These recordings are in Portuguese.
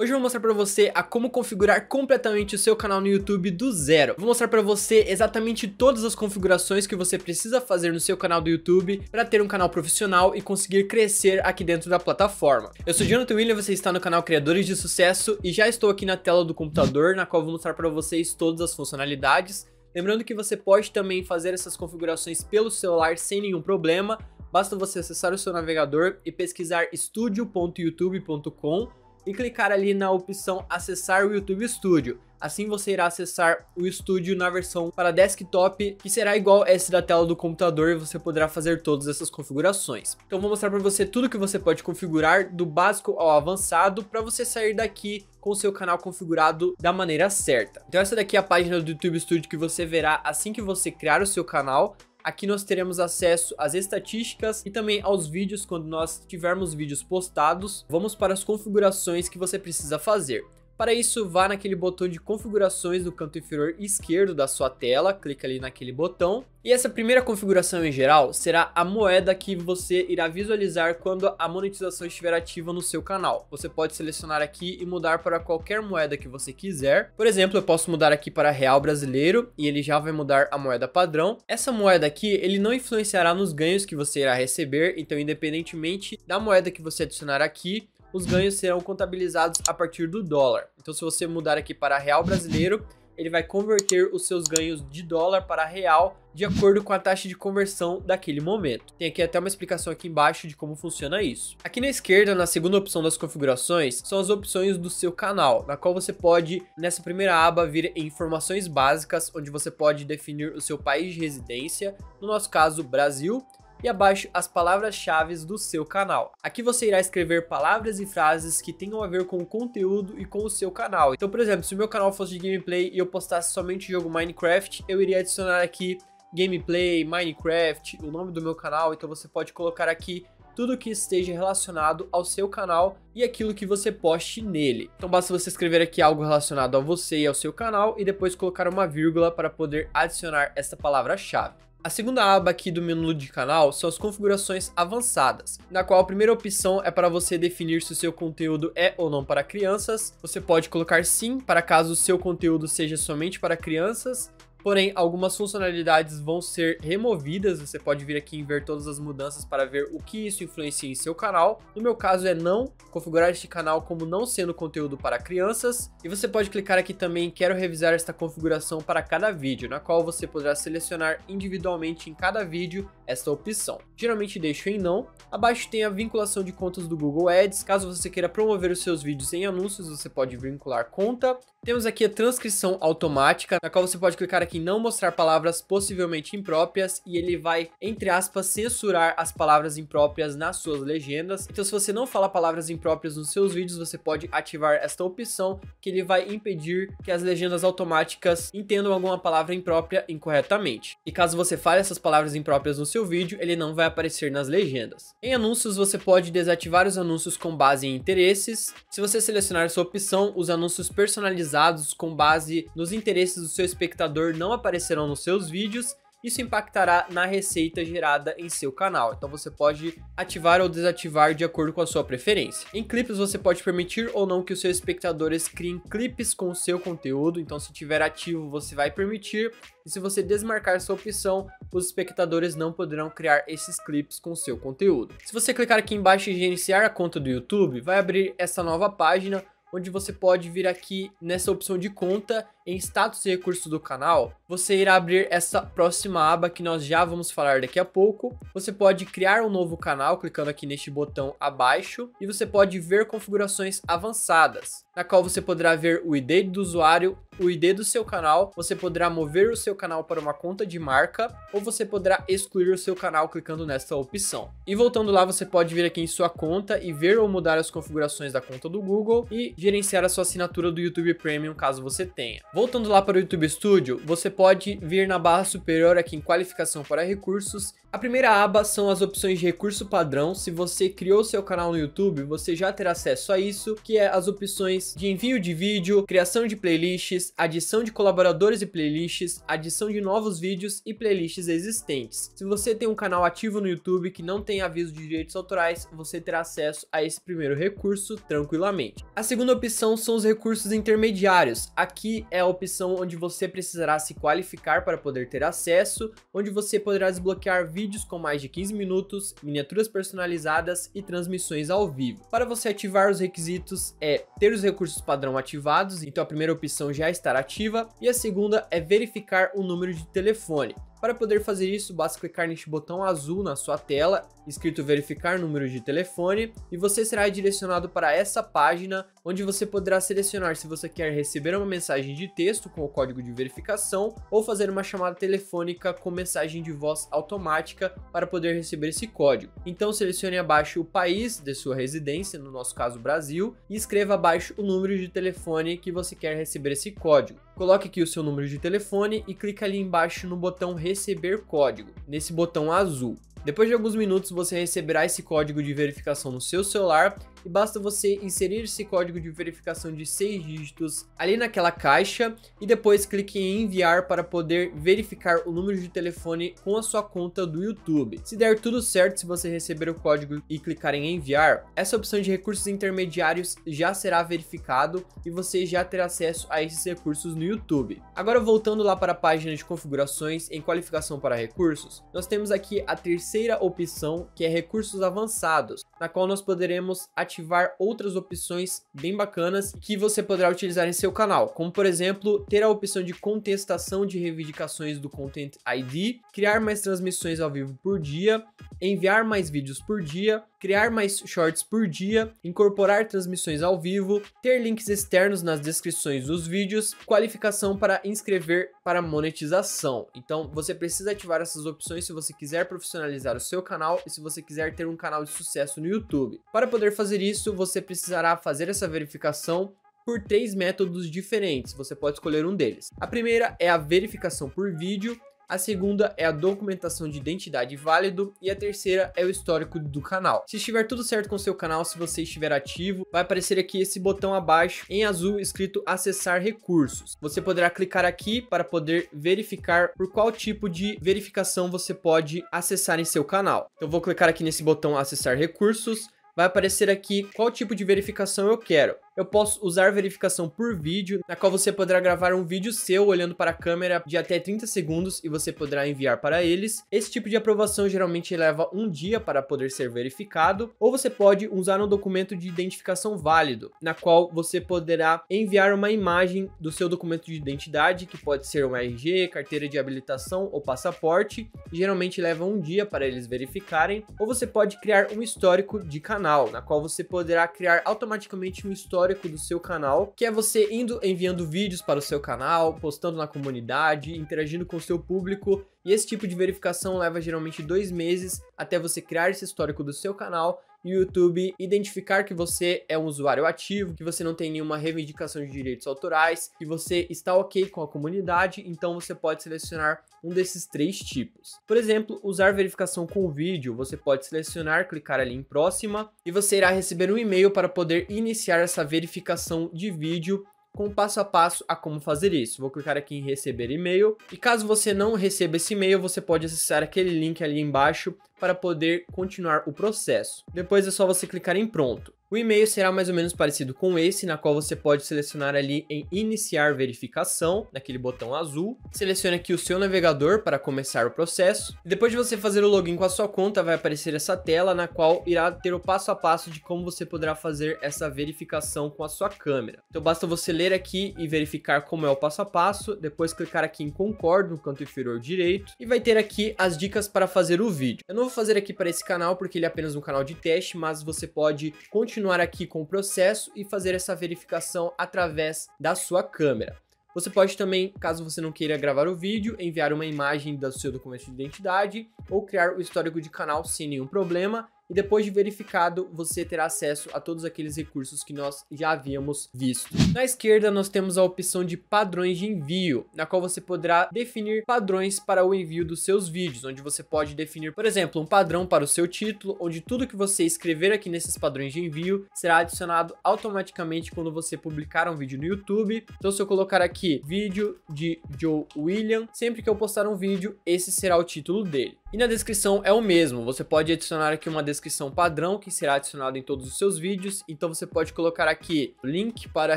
Hoje eu vou mostrar para você a como configurar completamente o seu canal no YouTube do zero. Vou mostrar para você exatamente todas as configurações que você precisa fazer no seu canal do YouTube para ter um canal profissional e conseguir crescer aqui dentro da plataforma. Eu sou Jonathan William, você está no canal Criadores de Sucesso e já estou aqui na tela do computador na qual vou mostrar para vocês todas as funcionalidades. Lembrando que você pode também fazer essas configurações pelo celular sem nenhum problema. Basta você acessar o seu navegador e pesquisar studio.youtube.com e clicar ali na opção acessar o YouTube Studio. Assim você irá acessar o estúdio na versão para desktop, que será igual essa da tela do computador e você poderá fazer todas essas configurações. Então vou mostrar para você tudo que você pode configurar, do básico ao avançado, para você sair daqui com seu canal configurado da maneira certa. Então essa daqui é a página do YouTube Studio que você verá assim que você criar o seu canal. Aqui nós teremos acesso às estatísticas e também aos vídeos quando nós tivermos vídeos postados. Vamos para as configurações que você precisa fazer. Para isso, vá naquele botão de configurações do canto inferior esquerdo da sua tela, clica ali naquele botão. E essa primeira configuração em geral será a moeda que você irá visualizar quando a monetização estiver ativa no seu canal. Você pode selecionar aqui e mudar para qualquer moeda que você quiser. Por exemplo, eu posso mudar aqui para real brasileiro e ele já vai mudar a moeda padrão. Essa moeda aqui, ele não influenciará nos ganhos que você irá receber, então independentemente da moeda que você adicionar aqui, os ganhos serão contabilizados a partir do dólar. Então, se você mudar aqui para real brasileiro, ele vai converter os seus ganhos de dólar para real de acordo com a taxa de conversão daquele momento. Tem aqui até uma explicação aqui embaixo de como funciona isso. Aqui na esquerda, na segunda opção das configurações, são as opções do seu canal, na qual você pode, nessa primeira aba, vir em informações básicas, onde você pode definir o seu país de residência, no nosso caso, Brasil, e abaixo as palavras-chave do seu canal. Aqui você irá escrever palavras e frases que tenham a ver com o conteúdo e com o seu canal. Então, por exemplo, se o meu canal fosse de gameplay e eu postasse somente jogo Minecraft, eu iria adicionar aqui gameplay, Minecraft, o nome do meu canal, então você pode colocar aqui tudo que esteja relacionado ao seu canal e aquilo que você poste nele. Então basta você escrever aqui algo relacionado a você e ao seu canal e depois colocar uma vírgula para poder adicionar essa palavra-chave. A segunda aba aqui do menu de canal são as configurações avançadas, na qual a primeira opção é para você definir se o seu conteúdo é ou não para crianças. Você pode colocar sim para caso o seu conteúdo seja somente para crianças Porém, algumas funcionalidades vão ser removidas, você pode vir aqui em ver todas as mudanças para ver o que isso influencia em seu canal. No meu caso é não, configurar este canal como não sendo conteúdo para crianças. E você pode clicar aqui também em quero revisar esta configuração para cada vídeo, na qual você poderá selecionar individualmente em cada vídeo esta opção. Geralmente deixo em não. Abaixo tem a vinculação de contas do Google Ads, caso você queira promover os seus vídeos em anúncios, você pode vincular conta. Temos aqui a transcrição automática, na qual você pode clicar aqui em não mostrar palavras possivelmente impróprias e ele vai, entre aspas, censurar as palavras impróprias nas suas legendas. Então se você não fala palavras impróprias nos seus vídeos, você pode ativar esta opção que ele vai impedir que as legendas automáticas entendam alguma palavra imprópria incorretamente. E caso você fale essas palavras impróprias no seu vídeo, ele não vai aparecer nas legendas. Em anúncios, você pode desativar os anúncios com base em interesses. Se você selecionar sua opção, os anúncios personalizados com base nos interesses do seu espectador não aparecerão nos seus vídeos isso impactará na receita gerada em seu canal. Então você pode ativar ou desativar de acordo com a sua preferência. Em clipes você pode permitir ou não que os seus espectadores criem clipes com o seu conteúdo. Então se tiver ativo você vai permitir e se você desmarcar sua opção, os espectadores não poderão criar esses clipes com o seu conteúdo. Se você clicar aqui embaixo e gerenciar a conta do YouTube, vai abrir essa nova página onde você pode vir aqui nessa opção de conta em status e recursos do canal, você irá abrir essa próxima aba que nós já vamos falar daqui a pouco. Você pode criar um novo canal clicando aqui neste botão abaixo e você pode ver configurações avançadas, na qual você poderá ver o ID do usuário, o ID do seu canal, você poderá mover o seu canal para uma conta de marca ou você poderá excluir o seu canal clicando nesta opção. E voltando lá, você pode vir aqui em sua conta e ver ou mudar as configurações da conta do Google e gerenciar a sua assinatura do YouTube Premium caso você tenha. Voltando lá para o YouTube Studio, você pode vir na barra superior aqui em qualificação para recursos. A primeira aba são as opções de recurso padrão. Se você criou seu canal no YouTube, você já terá acesso a isso, que é as opções de envio de vídeo, criação de playlists, adição de colaboradores e playlists, adição de novos vídeos e playlists existentes. Se você tem um canal ativo no YouTube que não tem aviso de direitos autorais, você terá acesso a esse primeiro recurso tranquilamente. A segunda opção são os recursos intermediários. Aqui é é a opção onde você precisará se qualificar para poder ter acesso, onde você poderá desbloquear vídeos com mais de 15 minutos, miniaturas personalizadas e transmissões ao vivo. Para você ativar os requisitos é ter os recursos padrão ativados, então a primeira opção já estará ativa, e a segunda é verificar o número de telefone. Para poder fazer isso, basta clicar neste botão azul na sua tela, escrito verificar número de telefone, e você será direcionado para essa página, onde você poderá selecionar se você quer receber uma mensagem de texto com o código de verificação ou fazer uma chamada telefônica com mensagem de voz automática para poder receber esse código. Então selecione abaixo o país de sua residência, no nosso caso Brasil, e escreva abaixo o número de telefone que você quer receber esse código. Coloque aqui o seu número de telefone e clica ali embaixo no botão receber código, nesse botão azul. Depois de alguns minutos você receberá esse código de verificação no seu celular e basta você inserir esse código de verificação de 6 dígitos ali naquela caixa e depois clique em enviar para poder verificar o número de telefone com a sua conta do YouTube. Se der tudo certo, se você receber o código e clicar em enviar, essa opção de recursos intermediários já será verificado e você já terá acesso a esses recursos no YouTube. Agora voltando lá para a página de configurações em qualificação para recursos, nós temos aqui a terceira opção que é recursos avançados, na qual nós poderemos ativar ativar outras opções bem bacanas que você poderá utilizar em seu canal, como por exemplo, ter a opção de contestação de reivindicações do Content ID, criar mais transmissões ao vivo por dia, enviar mais vídeos por dia, criar mais shorts por dia, incorporar transmissões ao vivo, ter links externos nas descrições dos vídeos, qualificação para inscrever para monetização. Então você precisa ativar essas opções se você quiser profissionalizar o seu canal e se você quiser ter um canal de sucesso no YouTube. Para poder fazer isso, você precisará fazer essa verificação por três métodos diferentes, você pode escolher um deles. A primeira é a verificação por vídeo, a segunda é a documentação de identidade válido e a terceira é o histórico do canal. Se estiver tudo certo com seu canal, se você estiver ativo, vai aparecer aqui esse botão abaixo em azul escrito acessar recursos. Você poderá clicar aqui para poder verificar por qual tipo de verificação você pode acessar em seu canal. Então, eu vou clicar aqui nesse botão acessar recursos, vai aparecer aqui qual tipo de verificação eu quero eu posso usar verificação por vídeo, na qual você poderá gravar um vídeo seu olhando para a câmera de até 30 segundos e você poderá enviar para eles. Esse tipo de aprovação geralmente leva um dia para poder ser verificado, ou você pode usar um documento de identificação válido, na qual você poderá enviar uma imagem do seu documento de identidade, que pode ser um RG, carteira de habilitação ou passaporte, geralmente leva um dia para eles verificarem, ou você pode criar um histórico de canal, na qual você poderá criar automaticamente um histórico histórico do seu canal, que é você indo enviando vídeos para o seu canal, postando na comunidade, interagindo com o seu público. E esse tipo de verificação leva geralmente dois meses até você criar esse histórico do seu canal e o YouTube identificar que você é um usuário ativo, que você não tem nenhuma reivindicação de direitos autorais, que você está ok com a comunidade, então você pode selecionar um desses três tipos. Por exemplo, usar verificação com vídeo, você pode selecionar, clicar ali em próxima e você irá receber um e-mail para poder iniciar essa verificação de vídeo com o passo a passo a como fazer isso. Vou clicar aqui em receber e-mail e caso você não receba esse e-mail, você pode acessar aquele link ali embaixo para poder continuar o processo. Depois é só você clicar em pronto. O e-mail será mais ou menos parecido com esse, na qual você pode selecionar ali em iniciar verificação, naquele botão azul. Selecione aqui o seu navegador para começar o processo. Depois de você fazer o login com a sua conta, vai aparecer essa tela na qual irá ter o passo a passo de como você poderá fazer essa verificação com a sua câmera. Então basta você ler aqui e verificar como é o passo a passo, depois clicar aqui em concordo no canto inferior direito e vai ter aqui as dicas para fazer o vídeo. Eu não vou fazer aqui para esse canal porque ele é apenas um canal de teste, mas você pode continuar continuar aqui com o processo e fazer essa verificação através da sua câmera. Você pode também, caso você não queira gravar o vídeo, enviar uma imagem do seu documento de identidade ou criar o histórico de canal sem nenhum problema e depois de verificado, você terá acesso a todos aqueles recursos que nós já havíamos visto. Na esquerda, nós temos a opção de padrões de envio, na qual você poderá definir padrões para o envio dos seus vídeos, onde você pode definir, por exemplo, um padrão para o seu título, onde tudo que você escrever aqui nesses padrões de envio será adicionado automaticamente quando você publicar um vídeo no YouTube. Então, se eu colocar aqui vídeo de Joe William, sempre que eu postar um vídeo, esse será o título dele. E na descrição é o mesmo, você pode adicionar aqui uma descrição descrição padrão que será adicionado em todos os seus vídeos. Então você pode colocar aqui link para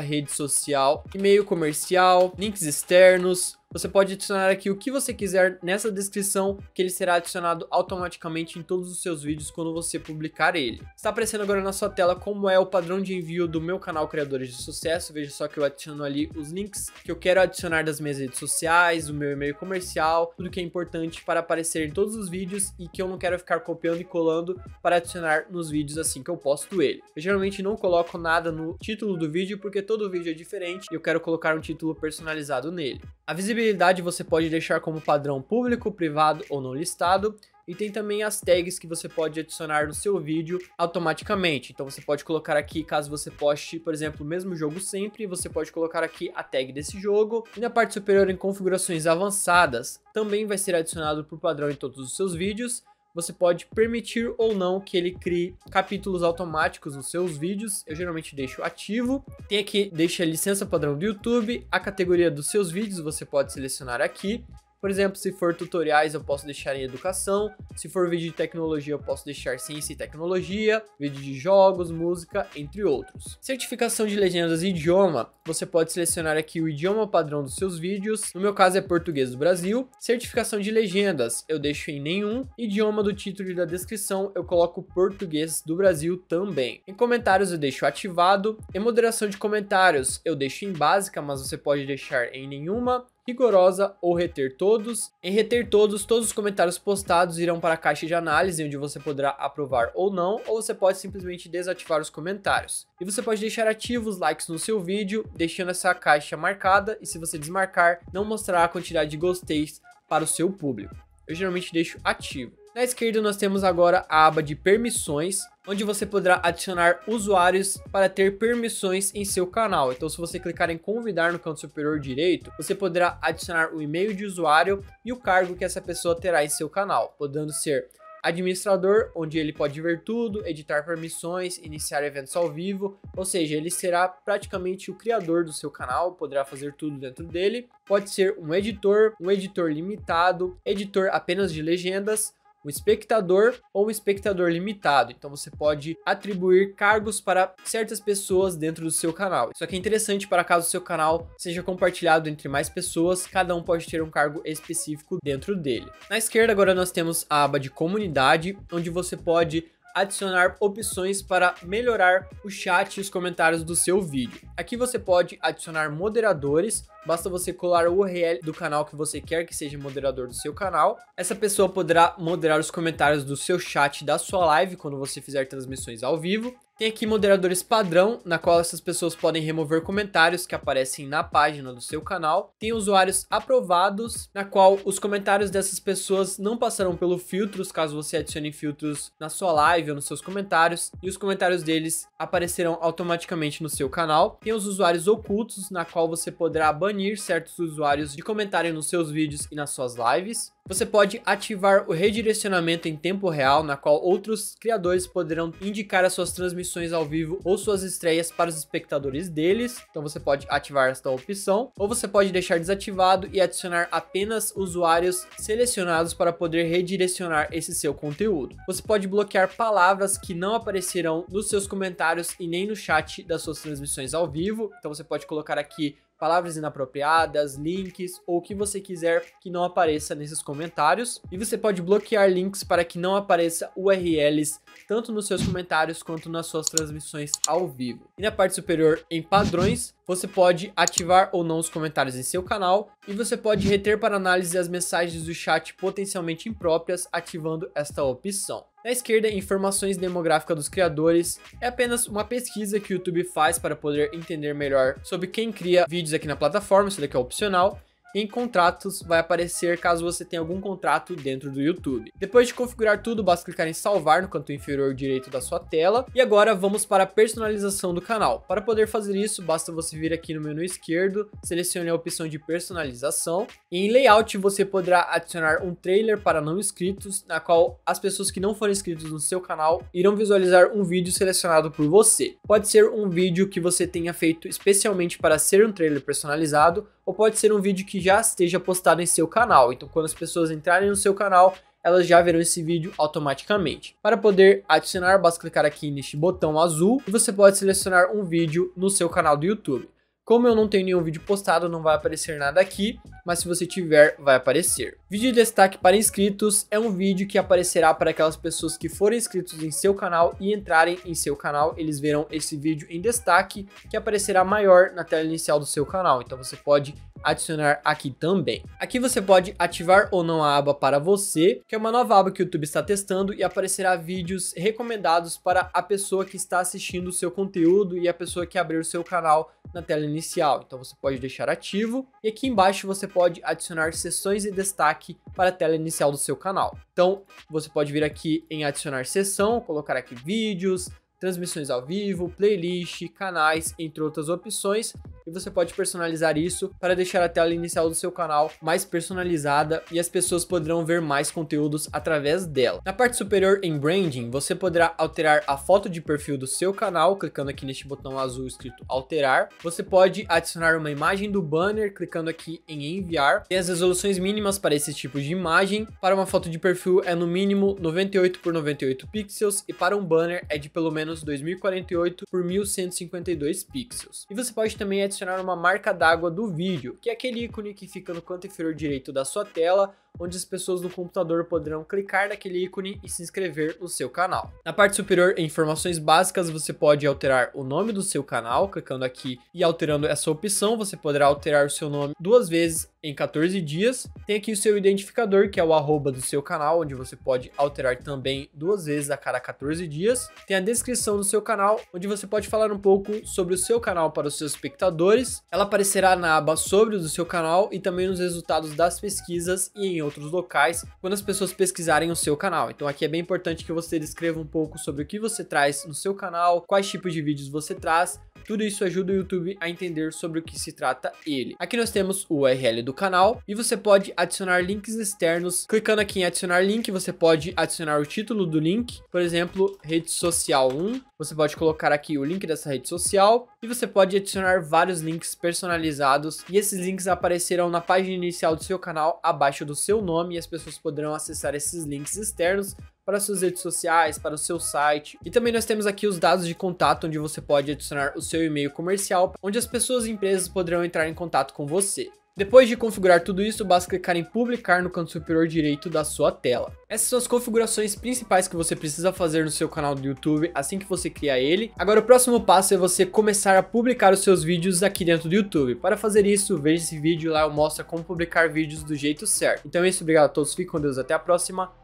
rede social, e-mail comercial, links externos, você pode adicionar aqui o que você quiser nessa descrição, que ele será adicionado automaticamente em todos os seus vídeos quando você publicar ele. Está aparecendo agora na sua tela como é o padrão de envio do meu canal Criadores de Sucesso, veja só que eu adiciono ali os links que eu quero adicionar das minhas redes sociais, o meu e-mail comercial, tudo que é importante para aparecer em todos os vídeos e que eu não quero ficar copiando e colando para adicionar nos vídeos assim que eu posto ele. Eu geralmente não coloco nada no título do vídeo porque todo vídeo é diferente e eu quero colocar um título personalizado nele. A visibilidade disponibilidade você pode deixar como padrão público, privado ou não listado. E tem também as tags que você pode adicionar no seu vídeo automaticamente. Então você pode colocar aqui, caso você poste, por exemplo, o mesmo jogo sempre, você pode colocar aqui a tag desse jogo. E na parte superior em configurações avançadas, também vai ser adicionado por padrão em todos os seus vídeos você pode permitir ou não que ele crie capítulos automáticos nos seus vídeos. Eu geralmente deixo ativo. Tem aqui, deixa a licença padrão do YouTube, a categoria dos seus vídeos você pode selecionar aqui. Por exemplo, se for tutoriais, eu posso deixar em educação. Se for vídeo de tecnologia, eu posso deixar ciência e tecnologia, vídeo de jogos, música, entre outros. Certificação de legendas e idioma, você pode selecionar aqui o idioma padrão dos seus vídeos. No meu caso é português do Brasil. Certificação de legendas, eu deixo em nenhum. Idioma do título e da descrição, eu coloco português do Brasil também. Em comentários eu deixo ativado. Em moderação de comentários, eu deixo em básica, mas você pode deixar em nenhuma rigorosa ou reter todos. Em reter todos, todos os comentários postados irão para a caixa de análise, onde você poderá aprovar ou não, ou você pode simplesmente desativar os comentários. E você pode deixar ativos likes no seu vídeo, deixando essa caixa marcada, e se você desmarcar, não mostrará a quantidade de gosteis para o seu público. Eu geralmente deixo ativo. Na esquerda nós temos agora a aba de permissões, onde você poderá adicionar usuários para ter permissões em seu canal. Então se você clicar em convidar no canto superior direito, você poderá adicionar o e-mail de usuário e o cargo que essa pessoa terá em seu canal, podendo ser administrador, onde ele pode ver tudo, editar permissões, iniciar eventos ao vivo, ou seja, ele será praticamente o criador do seu canal, poderá fazer tudo dentro dele. Pode ser um editor, um editor limitado, editor apenas de legendas, o espectador ou o espectador limitado. Então você pode atribuir cargos para certas pessoas dentro do seu canal. Isso aqui é interessante para caso seu canal seja compartilhado entre mais pessoas, cada um pode ter um cargo específico dentro dele. Na esquerda agora nós temos a aba de comunidade, onde você pode adicionar opções para melhorar o chat e os comentários do seu vídeo. Aqui você pode adicionar moderadores, basta você colar o URL do canal que você quer que seja moderador do seu canal. Essa pessoa poderá moderar os comentários do seu chat da sua live quando você fizer transmissões ao vivo. Tem aqui moderadores padrão, na qual essas pessoas podem remover comentários que aparecem na página do seu canal. Tem usuários aprovados, na qual os comentários dessas pessoas não passarão pelo filtros, caso você adicione filtros na sua live ou nos seus comentários, e os comentários deles aparecerão automaticamente no seu canal. Tem os usuários ocultos, na qual você poderá banir certos usuários de comentarem nos seus vídeos e nas suas lives. Você pode ativar o redirecionamento em tempo real, na qual outros criadores poderão indicar as suas transmissões ao vivo ou suas estreias para os espectadores deles. Então você pode ativar esta opção, ou você pode deixar desativado e adicionar apenas usuários selecionados para poder redirecionar esse seu conteúdo. Você pode bloquear palavras que não aparecerão nos seus comentários e nem no chat das suas transmissões ao vivo. Então você pode colocar aqui palavras inapropriadas, links ou o que você quiser que não apareça nesses comentários. E você pode bloquear links para que não apareça URLs tanto nos seus comentários quanto nas suas transmissões ao vivo. E na parte superior, em padrões, você pode ativar ou não os comentários em seu canal e você pode reter para análise as mensagens do chat potencialmente impróprias ativando esta opção. Na esquerda, informações demográficas dos criadores. É apenas uma pesquisa que o YouTube faz para poder entender melhor sobre quem cria vídeos aqui na plataforma, isso daqui é opcional em contratos vai aparecer caso você tenha algum contrato dentro do YouTube. Depois de configurar tudo, basta clicar em salvar no canto inferior direito da sua tela. E agora vamos para a personalização do canal. Para poder fazer isso, basta você vir aqui no menu esquerdo, selecione a opção de personalização. E em layout você poderá adicionar um trailer para não inscritos, na qual as pessoas que não forem inscritas no seu canal irão visualizar um vídeo selecionado por você. Pode ser um vídeo que você tenha feito especialmente para ser um trailer personalizado, ou pode ser um vídeo que já esteja postado em seu canal. Então, quando as pessoas entrarem no seu canal, elas já verão esse vídeo automaticamente. Para poder adicionar, basta clicar aqui neste botão azul e você pode selecionar um vídeo no seu canal do YouTube. Como eu não tenho nenhum vídeo postado, não vai aparecer nada aqui, mas se você tiver, vai aparecer. Vídeo de destaque para inscritos é um vídeo que aparecerá para aquelas pessoas que forem inscritos em seu canal e entrarem em seu canal, eles verão esse vídeo em destaque que aparecerá maior na tela inicial do seu canal, então você pode adicionar aqui também. Aqui você pode ativar ou não a aba para você, que é uma nova aba que o YouTube está testando e aparecerá vídeos recomendados para a pessoa que está assistindo o seu conteúdo e a pessoa que abrir o seu canal na tela inicial. Então você pode deixar ativo e aqui embaixo você pode adicionar sessões e destaque destaque para a tela inicial do seu canal. Então, você pode vir aqui em adicionar sessão, colocar aqui vídeos, transmissões ao vivo, playlist, canais, entre outras opções, e você pode personalizar isso para deixar a tela inicial do seu canal mais personalizada e as pessoas poderão ver mais conteúdos através dela. Na parte superior em Branding, você poderá alterar a foto de perfil do seu canal, clicando aqui neste botão azul escrito alterar. Você pode adicionar uma imagem do banner, clicando aqui em enviar. Tem as resoluções mínimas para esse tipo de imagem. Para uma foto de perfil é no mínimo 98 por 98 pixels e para um banner é de pelo menos 2048 por 1152 pixels. E você pode também adicionar adicionar uma marca d'água do vídeo, que é aquele ícone que fica no canto inferior direito da sua tela onde as pessoas do computador poderão clicar naquele ícone e se inscrever no seu canal. Na parte superior, em informações básicas, você pode alterar o nome do seu canal, clicando aqui e alterando essa opção, você poderá alterar o seu nome duas vezes em 14 dias. Tem aqui o seu identificador, que é o arroba do seu canal, onde você pode alterar também duas vezes a cada 14 dias. Tem a descrição do seu canal, onde você pode falar um pouco sobre o seu canal para os seus espectadores. Ela aparecerá na aba sobre o seu canal e também nos resultados das pesquisas e em outros locais quando as pessoas pesquisarem o seu canal. Então aqui é bem importante que você descreva um pouco sobre o que você traz no seu canal, quais tipos de vídeos você traz, tudo isso ajuda o YouTube a entender sobre o que se trata ele. Aqui nós temos o URL do canal e você pode adicionar links externos. Clicando aqui em adicionar link, você pode adicionar o título do link, por exemplo, rede social 1. Você pode colocar aqui o link dessa rede social e você pode adicionar vários links personalizados e esses links aparecerão na página inicial do seu canal abaixo do seu nome e as pessoas poderão acessar esses links externos para suas redes sociais, para o seu site. E também nós temos aqui os dados de contato, onde você pode adicionar o seu e-mail comercial, onde as pessoas e empresas poderão entrar em contato com você. Depois de configurar tudo isso, basta clicar em publicar no canto superior direito da sua tela. Essas são as configurações principais que você precisa fazer no seu canal do YouTube assim que você criar ele. Agora o próximo passo é você começar a publicar os seus vídeos aqui dentro do YouTube. Para fazer isso, veja esse vídeo lá, eu mostro como publicar vídeos do jeito certo. Então é isso, obrigado a todos, fiquem com Deus, até a próxima.